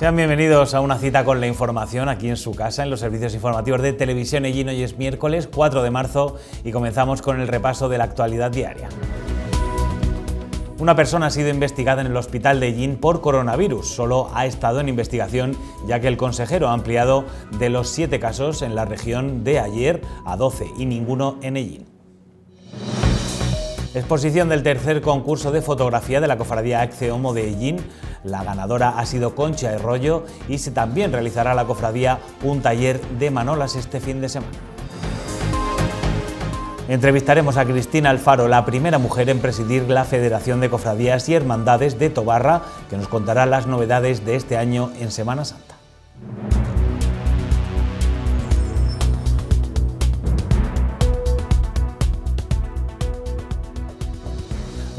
Sean bienvenidos a una cita con la información aquí en su casa, en los servicios informativos de Televisión Ellín. Hoy es miércoles 4 de marzo y comenzamos con el repaso de la actualidad diaria. Una persona ha sido investigada en el hospital de Yin por coronavirus. Solo ha estado en investigación, ya que el consejero ha ampliado de los siete casos en la región de ayer a 12 y ninguno en Ellín. Exposición del tercer concurso de fotografía de la Cofradía Acce Homo de Ellín. La ganadora ha sido Concha Rollo y se también realizará la Cofradía un taller de manolas este fin de semana. Entrevistaremos a Cristina Alfaro, la primera mujer en presidir la Federación de Cofradías y Hermandades de Tobarra, que nos contará las novedades de este año en Semana Santa.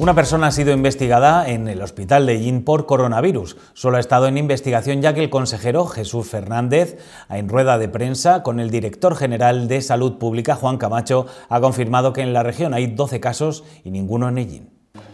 Una persona ha sido investigada en el hospital de Yin por coronavirus. Solo ha estado en investigación ya que el consejero Jesús Fernández, en rueda de prensa con el director general de Salud Pública, Juan Camacho, ha confirmado que en la región hay 12 casos y ninguno en Ellín.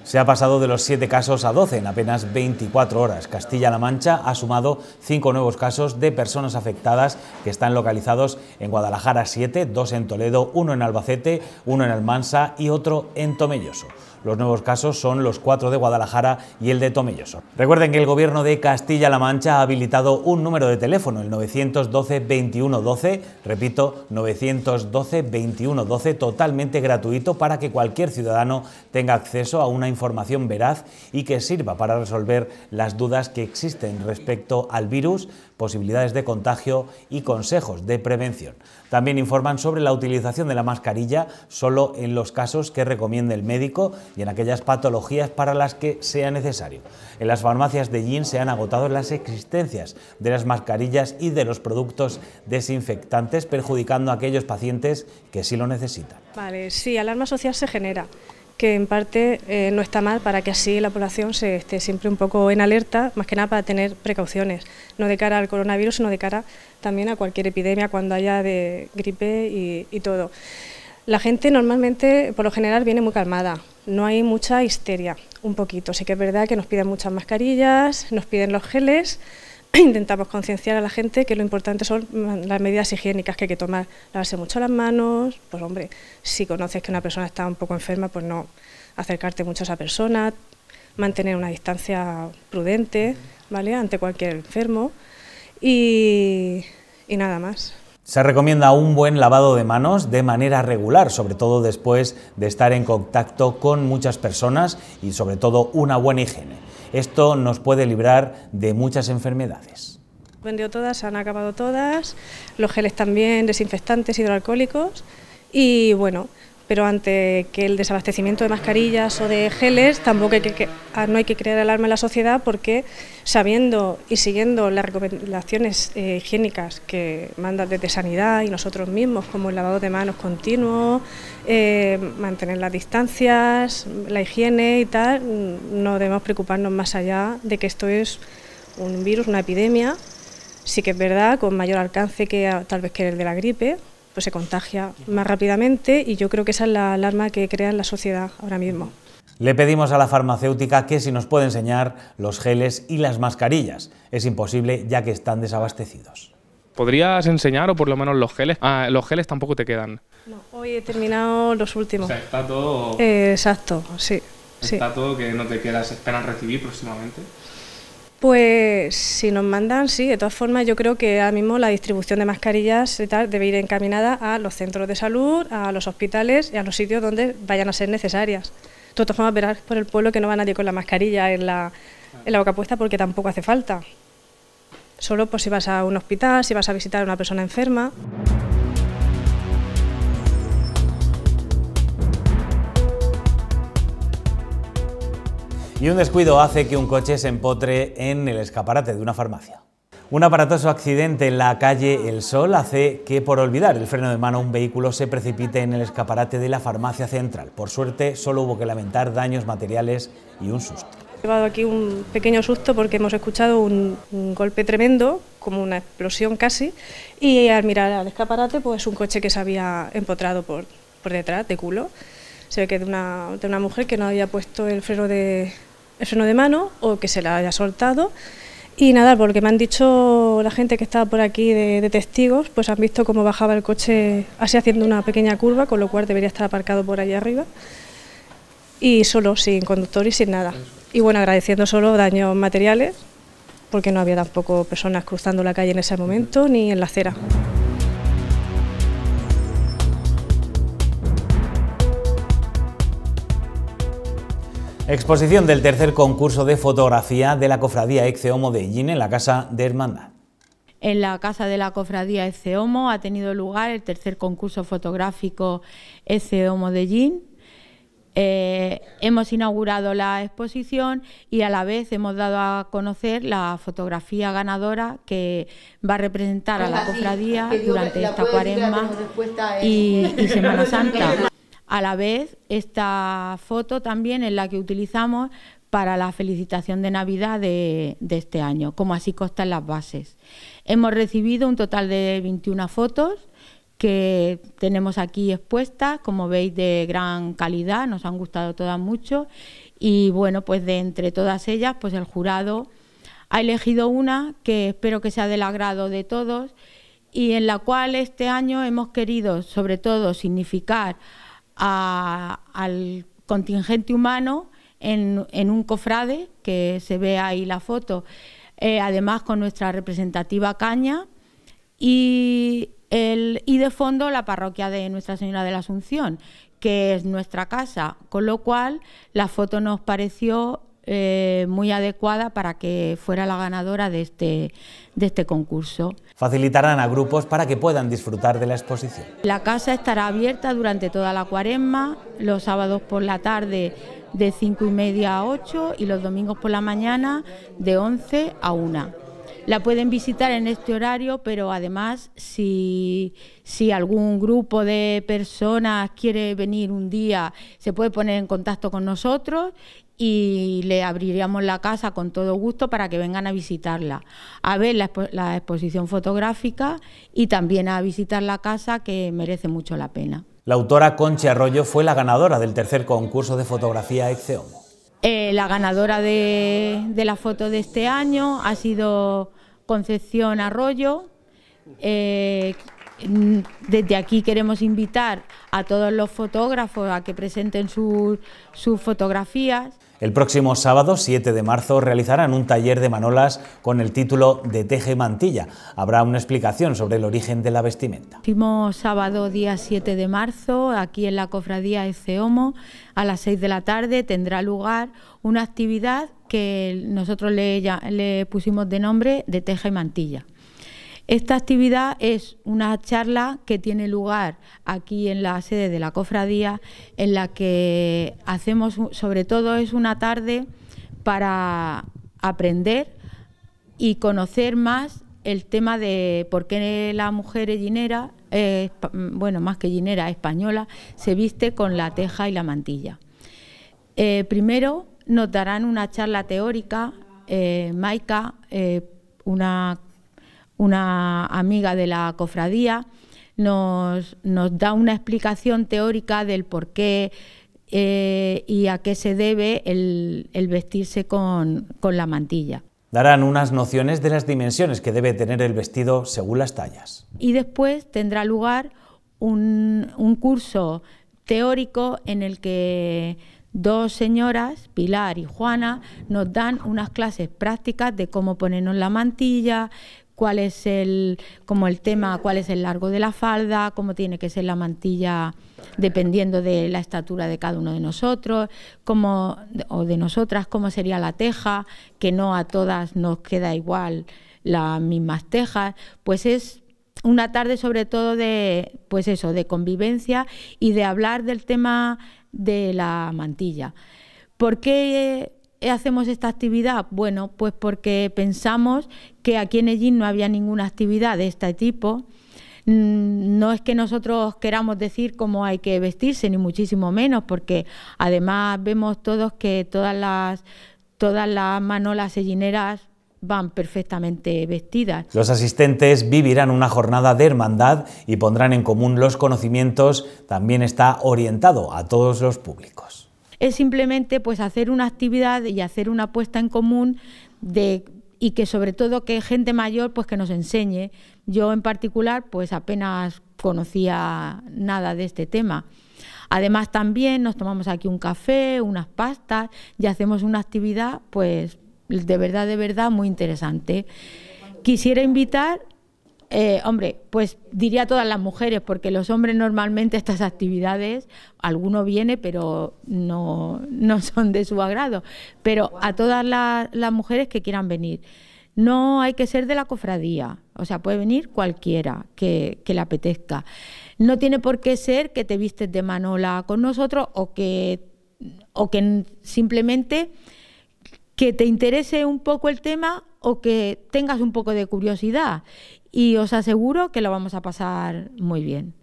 Se ha pasado de los 7 casos a 12 en apenas 24 horas. Castilla-La Mancha ha sumado 5 nuevos casos de personas afectadas que están localizados en Guadalajara 7, 2 en Toledo, 1 en Albacete, 1 en Almansa y otro en Tomelloso. Los nuevos casos son los cuatro de Guadalajara y el de Tomelloso. Recuerden que el gobierno de Castilla-La Mancha ha habilitado un número de teléfono, el 912 2112 repito, 912 2112 totalmente gratuito para que cualquier ciudadano tenga acceso a una información veraz y que sirva para resolver las dudas que existen respecto al virus, posibilidades de contagio y consejos de prevención. También informan sobre la utilización de la mascarilla solo en los casos que recomiende el médico y en aquellas patologías para las que sea necesario. En las farmacias de Yin se han agotado las existencias de las mascarillas y de los productos desinfectantes, perjudicando a aquellos pacientes que sí lo necesitan. Vale, sí, alarma social se genera que en parte eh, no está mal para que así la población se esté siempre un poco en alerta, más que nada para tener precauciones, no de cara al coronavirus, sino de cara también a cualquier epidemia cuando haya de gripe y, y todo. La gente normalmente, por lo general, viene muy calmada, no hay mucha histeria, un poquito. Sí que es verdad que nos piden muchas mascarillas, nos piden los geles, intentamos concienciar a la gente que lo importante son mm, las medidas higiénicas que hay que tomar, lavarse mucho las manos, pues hombre, si conoces que una persona está un poco enferma, pues no acercarte mucho a esa persona, mantener una distancia prudente, ¿vale?, ante cualquier enfermo y, y nada más. Se recomienda un buen lavado de manos de manera regular, sobre todo después de estar en contacto con muchas personas y sobre todo una buena higiene. Esto nos puede librar de muchas enfermedades. Vendió todas, han acabado todas, los geles también, desinfectantes hidroalcohólicos y bueno, pero ante que el desabastecimiento de mascarillas o de geles tampoco hay que, ah, no hay que crear alarma en la sociedad porque sabiendo y siguiendo las recomendaciones eh, higiénicas que manda desde sanidad y nosotros mismos, como el lavado de manos continuo, eh, mantener las distancias, la higiene y tal, mm, no debemos preocuparnos más allá de que esto es un virus, una epidemia, sí que es verdad, con mayor alcance que tal vez que el de la gripe, pues, se contagia más rápidamente y yo creo que esa es la alarma que crea en la sociedad ahora mismo. Le pedimos a la farmacéutica que si nos puede enseñar los geles y las mascarillas. Es imposible ya que están desabastecidos. ¿Podrías enseñar o por lo menos los geles? Ah, los geles tampoco te quedan. No, hoy he terminado los últimos. O está todo... exacto, sí. Está todo que no te quedas, esperan recibir próximamente. Pues si nos mandan, sí. De todas formas, yo creo que ahora mismo la distribución de mascarillas debe ir encaminada a los centros de salud, a los hospitales y a los sitios donde vayan a ser necesarias. De todas formas, verás por el pueblo que no va nadie con la mascarilla en la, boca puesta porque tampoco hace falta. Solo pues, si vas a un hospital, si vas a visitar a una persona enferma. Y un descuido hace que un coche se empotre en el escaparate de una farmacia. Un aparatoso accidente en la calle El Sol hace que, por olvidar el freno de mano, un vehículo se precipite en el escaparate de la farmacia central. Por suerte, solo hubo que lamentar daños materiales y un susto. He llevado aquí un pequeño susto porque hemos escuchado un, golpe tremendo, como una explosión casi, y al mirar al escaparate, pues un coche que se había empotrado por, por detrás, de culo. Se ve que de una, de una mujer que no había puesto el freno de, el freno de mano o que se la haya soltado. Y nada, porque me han dicho la gente que estaba por aquí de, testigos, pues han visto cómo bajaba el coche así haciendo una pequeña curva, con lo cual debería estar aparcado por allí arriba. Y solo, sin conductor y sin nada. Y bueno, agradeciendo solo daños materiales, porque no había tampoco personas cruzando la calle en ese momento ni en la acera. Exposición del tercer concurso de fotografía de la Cofradía Homo de Ellín en la Casa de Hermandad. En la Casa de la Cofradía Homo ha tenido lugar el tercer concurso fotográfico Homo de Ellín. Eh, hemos inaugurado la exposición y a la vez hemos dado a conocer la fotografía ganadora que va a representar a la pues cofradía durante esta cuaresma y Semana Santa a la vez esta foto también es la que utilizamos para la felicitación de Navidad de, este año, como así constan las bases. Hemos recibido un total de 21 fotos que tenemos aquí expuestas, como veis, de gran calidad, nos han gustado todas mucho y bueno, pues de entre todas ellas, pues el jurado ha elegido una que espero que sea del agrado de todos y en la cual este año hemos querido sobre todo significar al contingente humano en, un cofrade, que se ve ahí la foto, eh, además con nuestra representativa Caña, y, el, y de fondo la parroquia de Nuestra Señora de la Asunción, que es nuestra casa, con lo cual la foto nos pareció eh, muy adecuada para que fuera la ganadora de este, de este concurso. Facilitarán a grupos para que puedan disfrutar de la exposición. La casa estará abierta durante toda la cuaresma, los sábados por la tarde de 5 y media a 8 y los domingos por la mañana de 11 a 1 la pueden visitar en este horario, pero además si, si, algún grupo de personas quiere venir un día, se puede poner en contacto con nosotros y le abriríamos la casa con todo gusto para que vengan a visitarla, a ver la, exposición fotográfica y también a visitar la casa que merece mucho la pena. La autora Concha Arroyo fue la ganadora del tercer concurso de fotografía Exceomo. Eh, la ganadora de, la foto de este año ha sido Concepción Arroyo. Eh, desde aquí queremos invitar a todos los fotógrafos a que presenten sus fotografías el próximo sábado 7 de marzo realizarán un taller de manolas con el título de Teje y Mantilla. Habrá una explicación sobre el origen de la vestimenta. El próximo sábado día 7 de marzo, aquí en la cofradía Eceomo, a las 6 de la tarde tendrá lugar una actividad que nosotros le, le pusimos de nombre de Teje y Mantilla. Esta actividad es una charla que tiene lugar aquí en la sede de la cofradía, en la que hacemos, sobre todo es una tarde para aprender y conocer más el tema de por qué la mujer gallinera, bueno, más que gallinera, española, se viste con la teja y la mantilla. Eh, primero nos darán una charla teórica, eh, Maica, eh, una una amiga de la cofradía, nos, da una explicación teórica del por qué eh, y a qué se debe el, vestirse con, la mantilla. Darán unas nociones de las dimensiones que debe tener el vestido según las tallas. Y después tendrá lugar un, un, curso teórico en el que dos señoras, Pilar y Juana, nos dan unas clases prácticas de cómo ponernos la mantilla, cuál es el, como el tema, cuál es el largo de la falda, cómo tiene que ser la mantilla dependiendo de la estatura de cada uno de nosotros, cómo, o de nosotras, cómo sería la teja, que no a todas nos queda igual las mismas tejas, pues es una tarde sobre todo de pues eso, de convivencia y de hablar del tema de la mantilla. ¿Por qué eh, hacemos esta actividad? Bueno, pues porque pensamos que aquí en Ellín no había ninguna actividad de este tipo. Mm, no es que nosotros queramos decir cómo hay que vestirse, ni muchísimo menos, porque además vemos todos que todas las, todas las manolas ellineras van perfectamente vestidas. Los asistentes vivirán una jornada de hermandad y pondrán en común los conocimientos. También está orientado a todos los públicos es simplemente pues hacer una actividad y hacer una apuesta en común de y que sobre todo que gente mayor pues que nos enseñe. Yo en particular pues apenas conocía nada de este tema. Además también nos tomamos aquí un café, unas pastas y hacemos una actividad pues de verdad de verdad muy interesante. Quisiera invitar eh, hombre, pues diría a todas las mujeres, porque los hombres normalmente estas actividades, alguno viene, pero no, no son de su agrado, pero a todas las, mujeres que quieran venir. No hay que ser de la cofradía, o sea, puede venir cualquiera que, le apetezca. No tiene por qué ser que te vistes de manola con nosotros o que, o que simplemente que te interese un poco el tema o que tengas un poco de curiosidad y os aseguro que lo vamos a pasar muy bien.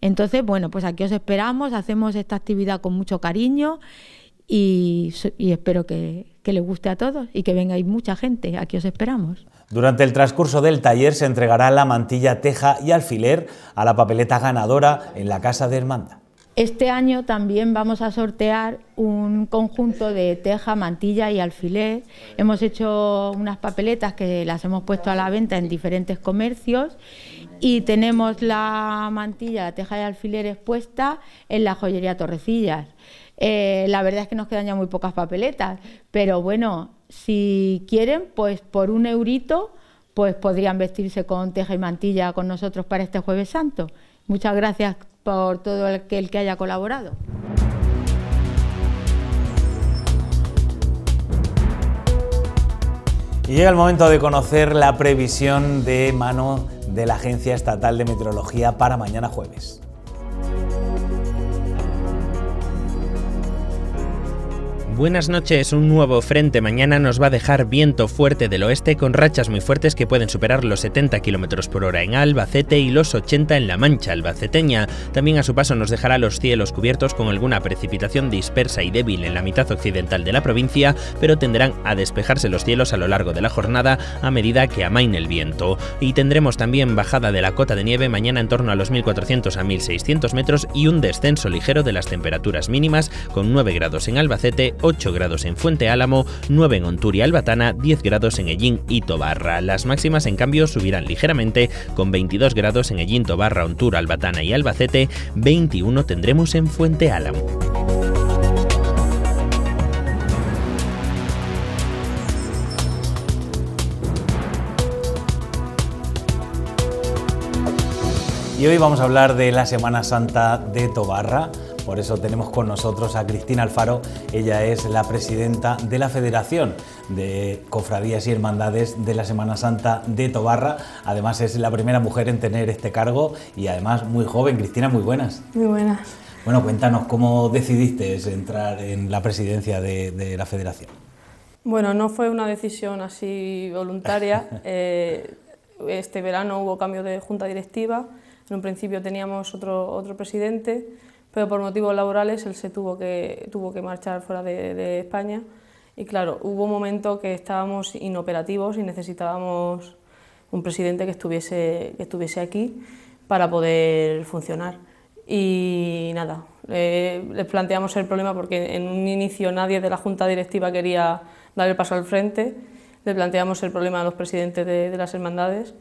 Entonces, bueno, pues aquí os esperamos, hacemos esta actividad con mucho cariño y, espero que, les guste a todos y que vengáis mucha gente, aquí os esperamos. Durante el transcurso del taller se entregará la mantilla teja y alfiler a la papeleta ganadora en la Casa de Hermanda. Este año también vamos a sortear un conjunto de teja, mantilla y alfiler. Hemos hecho unas papeletas que las hemos puesto a la venta en diferentes comercios y tenemos la mantilla, la teja y alfiler expuesta en la joyería Torrecillas. Eh, la verdad es que nos quedan ya muy pocas papeletas, pero bueno, si quieren, pues por un eurito, pues podrían vestirse con teja y mantilla con nosotros para este jueves santo. Muchas gracias por todo el que haya colaborado. Y llega el momento de conocer la previsión de mano de la Agencia Estatal de Meteorología para mañana jueves. Buenas noches, un nuevo frente mañana nos va a dejar viento fuerte del oeste con rachas muy fuertes que pueden superar los 70 km por hora en Albacete y los 80 en La Mancha albaceteña. También a su paso nos dejará los cielos cubiertos con alguna precipitación dispersa y débil en la mitad occidental de la provincia, pero tenderán a despejarse los cielos a lo largo de la jornada a medida que amaine el viento. Y tendremos también bajada de la cota de nieve mañana en torno a los 1400 a 1600 metros y un descenso ligero de las temperaturas mínimas con 9 grados en Albacete, 8 8 grados en Fuente Álamo, 9 en y Albatana, 10 grados en Ellín y Tobarra. Las máximas, en cambio, subirán ligeramente con 22 grados en Ellín, Tobarra, Ontur, Albatana y Albacete, 21 tendremos en Fuente Álamo. Y hoy vamos a hablar de la Semana Santa de Tobarra. Por eso tenemos con nosotros a Cristina Alfaro. Ella es la presidenta de la Federación de Cofradías y Hermandades de la Semana Santa de Tobarra. Además es la primera mujer en tener este cargo y además muy joven. Cristina, muy buenas. Muy buenas. Bueno, cuéntanos cómo decidiste entrar en la presidencia de, la Federación. Bueno, no fue una decisión así voluntaria. Eh, este verano hubo cambio de junta directiva. En un principio teníamos otro, otro presidente pero por motivos laborales él se tuvo que, tuvo que marchar fuera de, España y claro, hubo un momento que estábamos inoperativos y necesitábamos un presidente que estuviese, que estuviese aquí para poder funcionar. Y nada, les planteamos el problema porque en un inicio nadie de la junta directiva quería dar el paso al frente. Le planteamos el problema a los presidentes de, las hermandades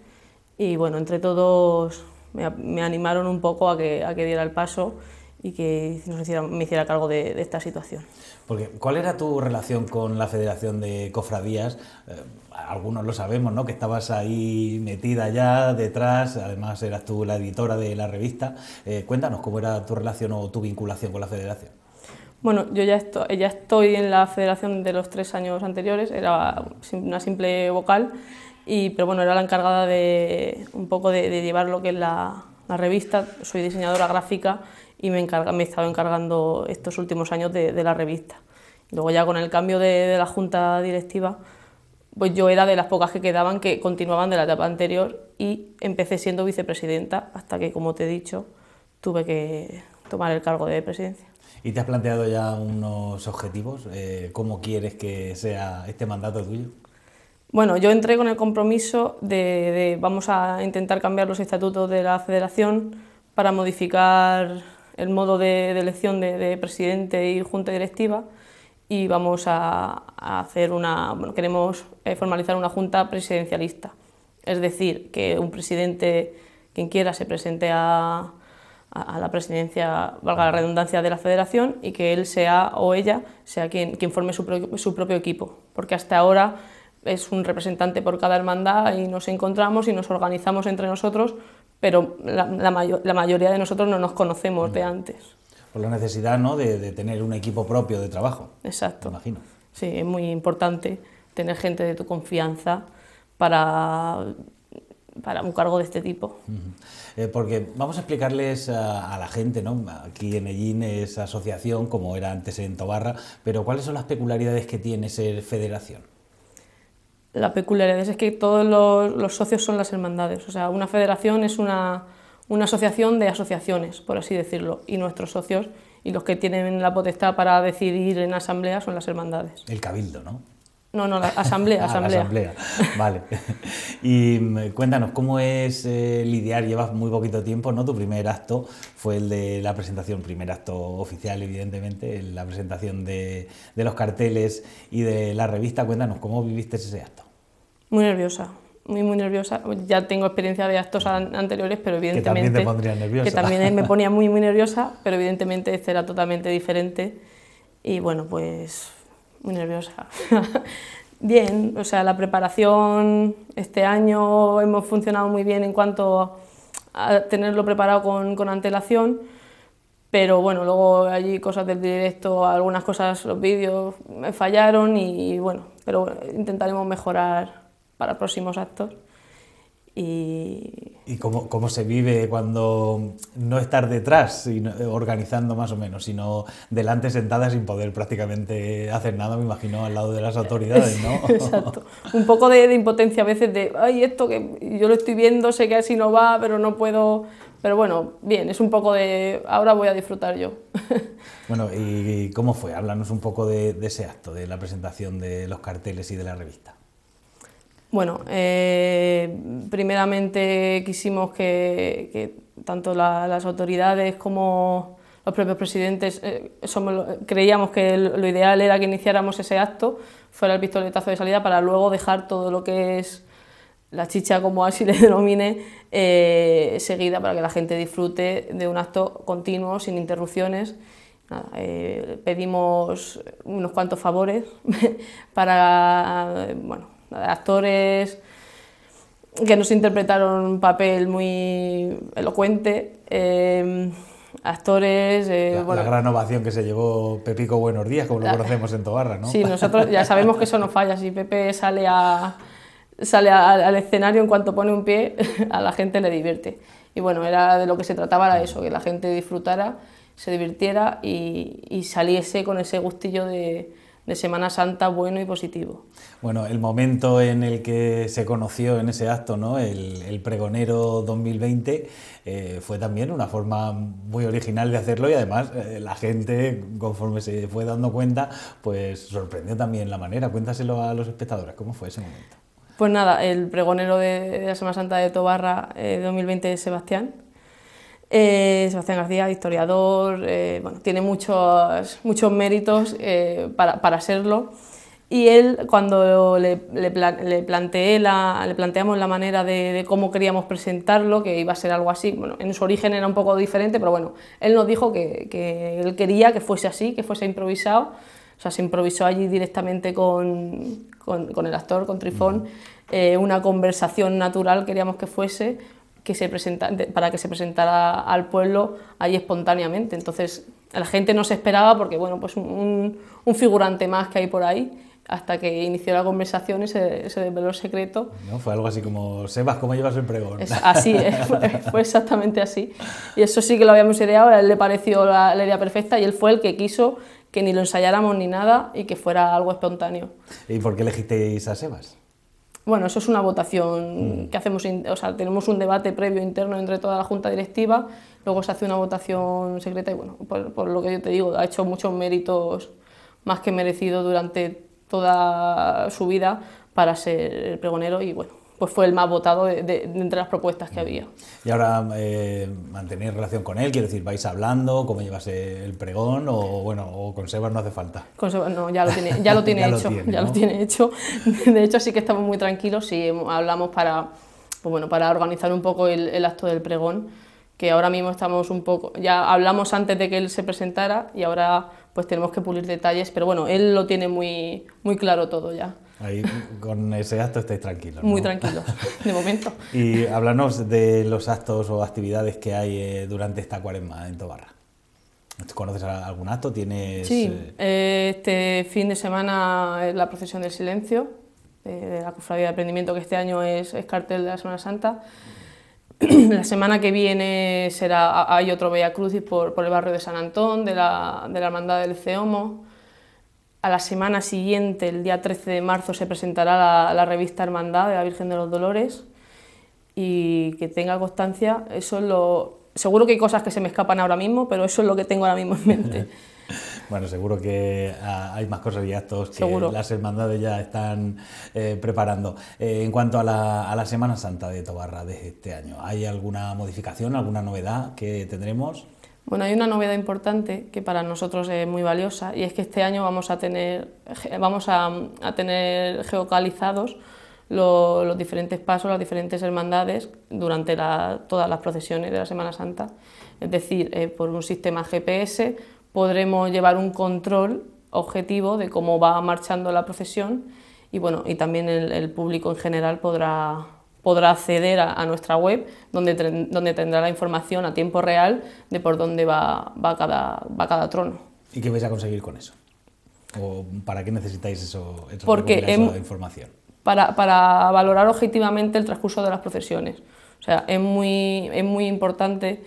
y bueno, entre todos me, me animaron un poco a que, a que diera el paso y que nos me hiciera cargo de, esta situación. Porque, ¿cuál era tu relación con la Federación de Cofradías? Eh, algunos lo sabemos, ¿no? Que estabas ahí metida ya detrás, además eras tú la editora de la revista. Eh, cuéntanos cómo era tu relación o tu vinculación con la Federación. Bueno, yo ya estoy, estoy en la Federación de los tres años anteriores, era una simple vocal, y, pero bueno, era la encargada de un poco de, llevar lo que es la, la revista. Soy diseñadora gráfica y me, encarga, me he estado encargando estos últimos años de, la revista. luego ya con el cambio de, la junta directiva, pues yo era de las pocas que quedaban que continuaban de la etapa anterior y empecé siendo vicepresidenta hasta que, como te he dicho, tuve que tomar el cargo de presidencia. ¿Y te has planteado ya unos objetivos? Eh, ¿Cómo quieres que sea este mandato tuyo? Bueno, yo entré con el compromiso de, de vamos a intentar cambiar los estatutos de la federación para modificar el modo de, elección de, presidente y junta directiva y vamos a, hacer una, queremos eh, formalizar una junta presidencialista, es decir, que un presidente, quien quiera, se presente a, a la presidencia, valga la redundancia, de la federación y que él sea o ella sea quien, quien forme su, su, propio equipo, porque hasta ahora es un representante por cada hermandad y nos encontramos y nos organizamos entre nosotros pero la, mayoría de nosotros no nos conocemos de mm. antes. Por la necesidad ¿no? de, tener un equipo propio de trabajo. Exacto. imagino. Sí, es muy importante tener gente de tu confianza para, para un cargo de este tipo. Eh, porque vamos a explicarles a, la gente, ¿no? aquí en Ellín es asociación, como era antes en Tobarra, pero ¿cuáles son las peculiaridades que tiene ser federación? la peculiaridad es que todos los, socios son las hermandades. O sea, una federación es una, una, asociación de asociaciones, por así decirlo, y nuestros socios y los que tienen la potestad para decidir en asamblea son las hermandades. El cabildo, ¿no? No, no, la asamblea, asamblea. Ah, la asamblea. Vale. Y mm, cuéntanos, ¿cómo es eh, lidiar? Llevas muy poquito tiempo, ¿no? Tu primer acto fue el de la presentación, primer acto oficial, evidentemente, la presentación de, los carteles y de la revista. Cuéntanos, ¿cómo viviste ese acto? Muy nerviosa, muy muy nerviosa. Ya tengo experiencia de actos anteriores, pero evidentemente que también, te pondría nerviosa. que también me ponía muy muy nerviosa, pero evidentemente este era totalmente diferente y bueno, pues muy nerviosa. bien, o sea, la preparación este año hemos funcionado muy bien en cuanto a tenerlo preparado con, antelación, pero bueno, luego allí cosas del directo, algunas cosas, los vídeos me fallaron y bueno, pero intentaremos mejorar para próximos actos. Y, cómo, se vive cuando no estar detrás, eh, organizando más o menos, sino delante sentada sin poder prácticamente hacer nada, me imagino, al lado de las autoridades, ¿no? exacto. Un poco de, impotencia a veces de, ay, esto que yo lo estoy viendo, sé que así no va, pero no puedo... Pero bueno, bien, es un poco de, ahora voy a disfrutar yo. Bueno, ¿y cómo fue? Háblanos un poco de ese acto, de la presentación de los carteles y de la revista. Bueno, eh, primeramente quisimos que, tanto las autoridades como los propios presidentes eh, creíamos que lo ideal era que iniciáramos ese acto, fuera el pistoletazo de salida, para luego dejar todo lo que es la chicha, como así le denomine, eh, seguida para que la gente disfrute de un acto continuo, sin interrupciones. Eh, pedimos unos cuantos favores para, bueno, actores que nos interpretaron un papel muy elocuente. Eh, actores. Eh, la, gran ovación que se llevó Pepico Buenos Días, como lo conocemos en Tobarra, ¿no? Sí, nosotros ya sabemos que eso no falla. Si Pepe sale, a, sale al escenario en cuanto pone un pie, a la gente le divierte. Y bueno, era de lo que se trataba, era eso, que la gente disfrutara, se divirtiera y saliese con ese gustillo de, de Semana Santa bueno y positivo. Bueno, el momento en el que se conoció en ese acto, ¿no? El, pregonero 2020 eh, fue también una forma muy original de hacerlo y además eh, la gente, conforme se fue dando cuenta, pues sorprendió también la manera. Cuéntaselo a los espectadores, ¿cómo fue ese momento? Pues nada, el pregonero de, la Semana Santa de Tobarra 2020 eh, es Sebastián eh, Sebastián García, historiador, eh, tiene muchos, muchos méritos eh, para, para, serlo. Y él, cuando le, le, le, le planteamos la manera de, cómo queríamos presentarlo, que iba a ser algo así, en su origen era un poco diferente, pero bueno, él nos dijo que, él quería que fuese así, que fuese improvisado. O sea, se improvisó allí directamente con, el actor, con Trifón, mm. una conversación natural queríamos que fuese, que se presenta, para que se presentara al pueblo ahí espontáneamente. Entonces la gente no se esperaba porque, bueno, pues un, figurante más que hay por ahí hasta que inició la conversación ese se, secreto. No, fue algo así como, Sebas, ¿cómo llevas el pregón? así, fue, exactamente así. Y eso sí que lo habíamos ideado, a él le pareció la idea perfecta y él fue el que quiso que ni lo ensayáramos ni nada y que fuera algo espontáneo. ¿Y por qué elegisteis a Sebas? Bueno, eso es una votación mm. que hacemos, o sea, tenemos un debate previo interno entre toda la junta directiva, luego se hace una votación secreta y bueno, por, lo que yo te digo, ha hecho muchos méritos más que merecido durante toda su vida para ser el pregonero y bueno, pues fue el más votado de, entre las propuestas que había. Y ahora eh, mantener relación con él, quiero decir, vais hablando, cómo llevas el pregón o bueno, o conservas no hace falta. no, ya lo tiene, ya lo tiene hecho, ya lo tiene hecho. De hecho, sí que estamos muy tranquilos y hablamos para, pues bueno, para organizar un poco el, acto del pregón que ahora mismo estamos un poco, ya hablamos antes de que él se presentara y ahora pues tenemos que pulir detalles, pero bueno, él lo tiene muy, muy claro todo ya. Ahí con ese acto, estáis tranquilos. Muy tranquilos, de momento. y háblanos de los actos o actividades que hay eh, durante esta cuaresma en Tobarra. ¿Conoces algún acto? ¿Tienes, sí, eh? Eh, este fin de semana es la procesión del silencio, de la cofradía de aprendimiento, que este año es, cartel de la Semana Santa. la semana que viene será, hay otro bella Crucis por, por, el barrio de San Antón, de la, de la Hermandad del Ceomo. A la semana siguiente, el día 13 de marzo, se presentará la, revista Hermandad de la Virgen de los Dolores y que tenga constancia, eso es lo... Seguro que hay cosas que se me escapan ahora mismo, pero eso es lo que tengo ahora mismo en mente. Bueno, seguro que ah, hay más cosas y actos que las hermandades ya están eh, preparando. Eh, en cuanto a la, a la Semana Santa de Tobarra de este año, ¿hay alguna modificación, alguna novedad que tendremos? Bueno, hay una novedad importante que para nosotros es muy valiosa y es que este año vamos a tener, vamos a, tener geocalizados los, diferentes pasos, las diferentes hermandades durante todas las procesiones de la Semana Santa. Es decir, eh, por un sistema GPS podremos llevar un control objetivo de cómo va marchando la procesión y, bueno, y también el público en general podrá podrá acceder a, nuestra web donde, donde, tendrá la información a tiempo real de por dónde va, va, cada, va cada trono. ¿Y qué vais a conseguir con eso? ¿O para qué necesitáis eso, Porque información? Para, para, valorar objetivamente el transcurso de las procesiones. O sea, es muy, es muy importante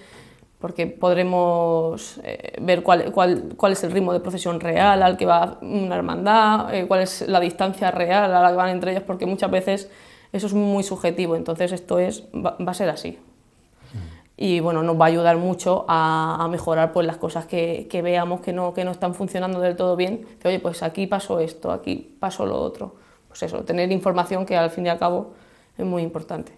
porque podremos eh, ver cuál, cuál, cuál, es el ritmo de procesión real al que va una hermandad, eh, cuál es la distancia real a la que van entre ellas, porque muchas veces eso es muy subjetivo, entonces esto es, va, a ser así. Mm. Y bueno, nos va a ayudar mucho a, mejorar pues, las cosas que, veamos que no, que no están funcionando del todo bien, que oye, pues aquí pasó esto, aquí pasó lo otro. Pues eso, tener información que al fin y al cabo es muy importante.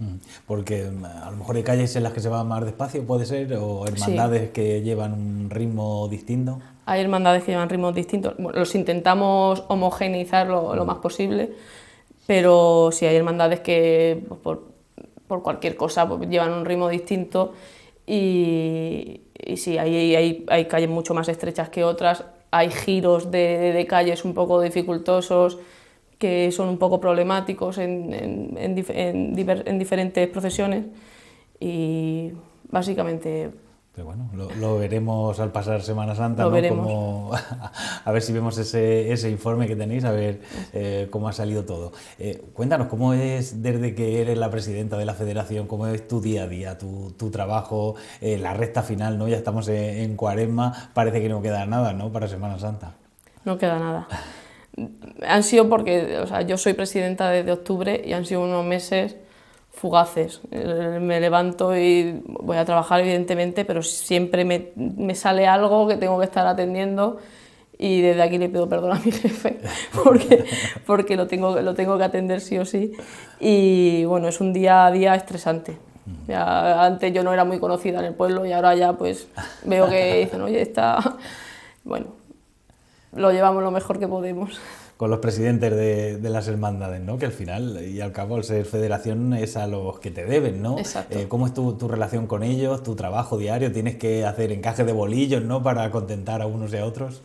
Mm. Porque mm, a lo mejor hay calles en las que se va más despacio, puede ser, o hermandades que llevan un ritmo distinto. Hay hermandades que llevan ritmos distintos. los intentamos homogeneizar lo, lo más posible, pero si hay hermandades que pues, por, cualquier cosa pues, llevan un ritmo distinto y, y sí, hay, calles mucho más estrechas que otras, hay giros de, calles un poco dificultosos que son un poco problemáticos en, diferentes procesiones y básicamente pero bueno, lo, veremos al pasar Semana Santa, ¿no? a ver si vemos ese, informe que tenéis, a ver eh, cómo ha salido todo. Eh, cuéntanos, ¿cómo es desde que eres la presidenta de la federación, cómo es tu día a día, tu, trabajo, eh, la recta final, ¿no? Ya estamos en, cuaresma, parece que no queda nada, ¿no? Para Semana Santa. No queda nada. Han sido porque, yo soy presidenta desde octubre y han sido unos meses fugaces. Eh, me levanto y voy a trabajar, evidentemente, pero siempre me, me, sale algo que tengo que estar atendiendo y desde aquí le pido perdón a mi jefe porque, porque lo, tengo, lo tengo que atender sí o sí. Y bueno, es un día a día estresante. antes yo no era muy conocida en el pueblo y ahora ya pues veo que dicen, oye, está... Bueno, lo llevamos lo mejor que podemos con los presidentes de, las hermandades, ¿no? Que al final y al cabo, al ser federación, es a los que te deben, ¿no? Eh, ¿Cómo es tu, relación con ellos, tu trabajo diario? ¿Tienes que hacer encaje de bolillos, ¿no? Para contentar a unos y a otros.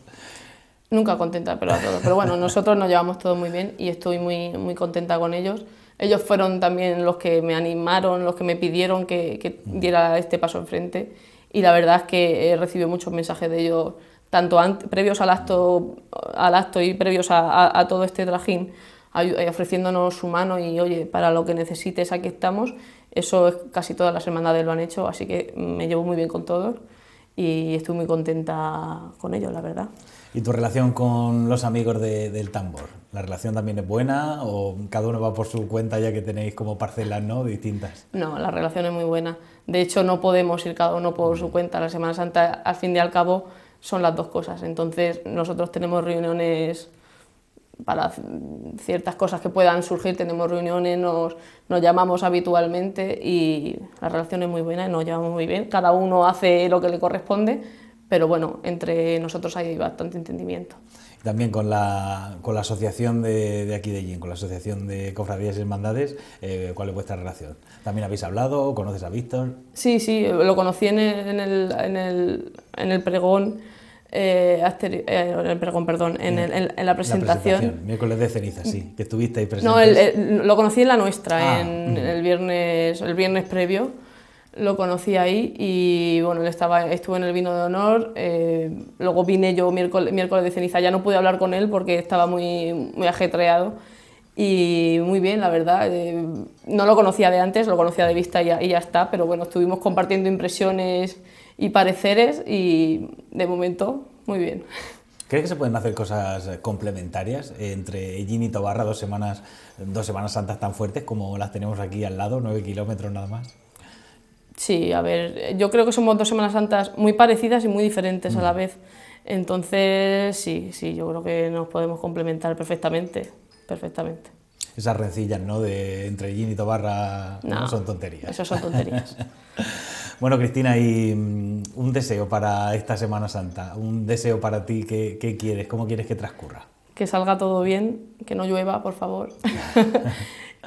Nunca contentar, pero a todos. Pero bueno, nosotros nos llevamos todo muy bien y estoy muy, muy contenta con ellos. Ellos fueron también los que me animaron, los que me pidieron que, que diera este paso enfrente. Y la verdad es que he recibido muchos mensajes de ellos tanto previos al acto, al acto y previos a, todo este trajín, eh, ofreciéndonos su mano y, oye, para lo que necesites, aquí estamos. Eso es, casi todas las hermandades lo han hecho, así que me llevo muy bien con todos y estoy muy contenta con ellos, la verdad. ¿Y tu relación con los amigos del tambor? ¿La relación también es buena o cada uno va por su cuenta ya que tenéis como parcelas ¿no? distintas? No, la relación es muy buena. De hecho, no podemos ir cada uno por su cuenta. La Semana Santa, al fin y al cabo, son las dos cosas. Entonces nosotros tenemos reuniones para ciertas cosas que puedan surgir, tenemos reuniones, nos, llamamos habitualmente y la relación es muy buena nos llevamos muy bien. Cada uno hace lo que le corresponde, pero bueno, entre nosotros hay bastante entendimiento también con la, con la asociación de, de aquí de Jin con la asociación de cofradías y hermandades, eh, ¿cuál es vuestra relación? ¿También habéis hablado? ¿Conoces a Víctor? Sí, sí, lo conocí en el, en el, en el, en el pregón. Eh, eh, en, el, en, la presentación. Miércoles de ceniza, sí, que estuviste ahí presente. No, lo conocí en la nuestra, ah, en, el, viernes, el viernes previo lo conocí ahí y bueno, estaba, estuve en el vino de honor, eh, luego vine yo miércoles, miércoles de ceniza, ya no pude hablar con él porque estaba muy, muy ajetreado y muy bien, la verdad. Eh, no lo conocía de antes, lo conocía de vista y ya, está, pero bueno, estuvimos compartiendo impresiones y pareceres y de momento muy bien. ¿Crees que se pueden hacer cosas eh, complementarias entre Gin y Tobarra, dos semanas, dos semanas santas tan fuertes como las tenemos aquí al lado, nueve kilómetros nada más? Sí, a ver, yo creo que somos dos Semanas Santas muy parecidas y muy diferentes a la mm. vez. Entonces, sí, sí, yo creo que nos podemos complementar perfectamente, perfectamente. Esas rencillas, ¿no? De entre Gin y Tobarra no, son tonterías. Eso son tonterías. bueno, Cristina, y mm, un deseo para esta Semana Santa, un deseo para ti, qué quieres? ¿Cómo quieres que transcurra? Que salga todo bien, que no llueva, por favor.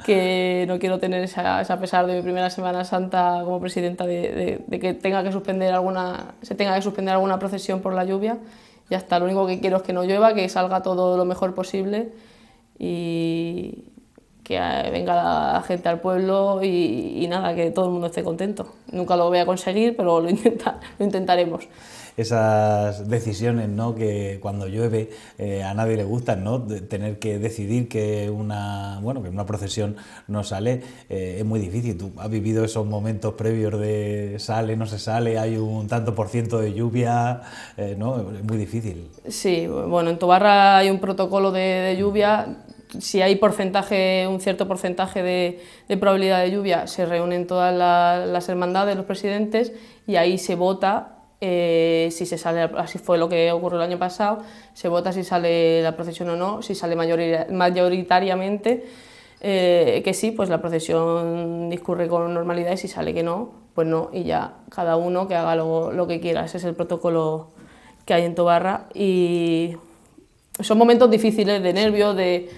que no quiero tener esa, pesar de mi primera Semana Santa como presidenta de, que tenga que suspender alguna, se tenga que suspender alguna procesión por la lluvia. Ya está, lo único que quiero es que no llueva, que salga todo lo mejor posible y, que ah, venga la gente al pueblo y, nada, que todo el mundo esté contento. Nunca lo voy a conseguir, pero lo, intenta, lo intentaremos. Esas decisiones ¿no? que cuando llueve eh, a nadie le gustan, ¿no? tener que decidir que una, bueno, que una procesión no sale eh, es muy difícil. Tú has vivido esos momentos previos de sale, no se sale, hay un tanto por ciento de lluvia, eh, ¿no? es muy difícil. Sí, bueno, en Tobarra hay un protocolo de lluvia si hay porcentaje, un cierto porcentaje de, probabilidad de lluvia, se reúnen todas las hermandades, los presidentes, y ahí se vota eh, si se sale, así fue lo que ocurrió el año pasado, se vota si sale la procesión o no, si sale mayoritariamente eh, que sí, pues la procesión discurre con normalidad y si sale que no, pues no, y ya cada uno que haga lo, que quiera, ese es el protocolo que hay en Tobarra y son momentos difíciles de nervio, de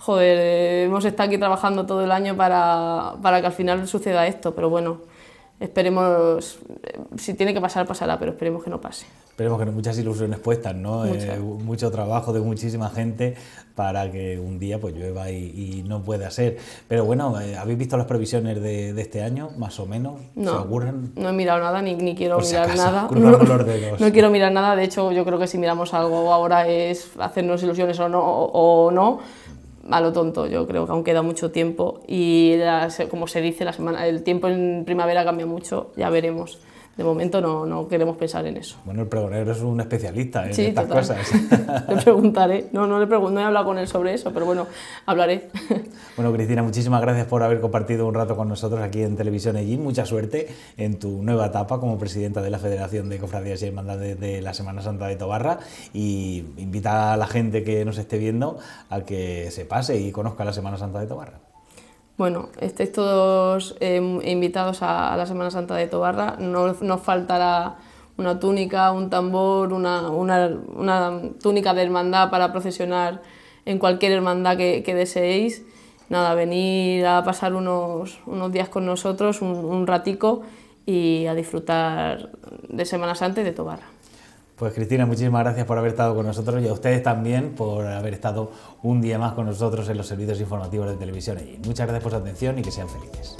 joder, eh, hemos estado aquí trabajando todo el año para, para que al final suceda esto, pero bueno, esperemos, eh, si tiene que pasar, pasará, pero esperemos que no pase. Esperemos que no, muchas ilusiones puestas, ¿no? Eh, mucho trabajo de muchísima gente para que un día pues llueva y, no pueda ser. Pero bueno, eh, ¿habéis visto las previsiones de, este año, más o menos? No, No he mirado nada, ni, ni quiero mirar nada. No, quiero mirar nada, de hecho yo creo que si miramos algo ahora es hacernos ilusiones o no, o no a lo tonto, yo creo que aún queda mucho tiempo y como se dice, la semana, el tiempo en primavera cambia mucho, ya veremos de momento no, no, queremos pensar en eso. Bueno, el pregonero es un especialista en estas cosas. le preguntaré. No, no, le no he hablado con él sobre eso, pero bueno, hablaré. bueno, Cristina, muchísimas gracias por haber compartido un rato con nosotros aquí en Televisión Egin. Mucha suerte en tu nueva etapa como presidenta de la Federación de Cofradías y Hermandades de la Semana Santa de Tobarra. Y invita a la gente que nos esté viendo a que se pase y conozca la Semana Santa de Tobarra. Bueno, estáis todos em, invitados a, la Semana Santa de Tobarra. No nos faltará una túnica, un tambor, una, túnica de hermandad para procesionar en cualquier hermandad que, deseéis. Nada, venir a pasar unos, días con nosotros, un, un, ratico, y a disfrutar de Semana Santa y de Tobarra. Pues Cristina, muchísimas gracias por haber estado con nosotros y a ustedes también por haber estado un día más con nosotros en los servicios informativos de televisión. Y muchas gracias por su atención y que sean felices.